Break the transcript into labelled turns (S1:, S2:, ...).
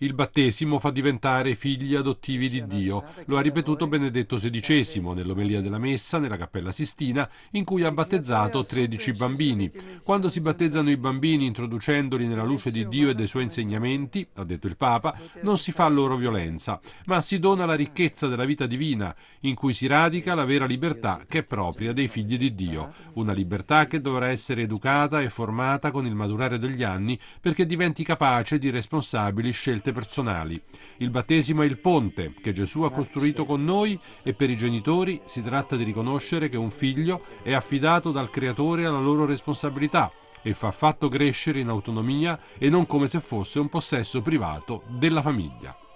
S1: Il battesimo fa diventare figli adottivi di Dio, lo ha ripetuto Benedetto XVI nell'omelia della Messa nella Cappella Sistina, in cui ha battezzato 13 bambini. Quando si battezzano i bambini introducendoli nella luce di Dio e dei suoi insegnamenti, ha detto il Papa, non si fa loro violenza, ma si dona la ricchezza della vita divina, in cui si radica la vera libertà che è propria dei figli di Dio, una libertà che dovrà essere educata e formata con il maturare degli anni perché diventi capace di responsabili scelte scelte personali. Il battesimo è il ponte che Gesù ha ah, costruito con noi e per i genitori si tratta di riconoscere che un figlio è affidato dal Creatore alla loro responsabilità e fa fatto crescere in autonomia e non come se fosse un possesso privato della famiglia.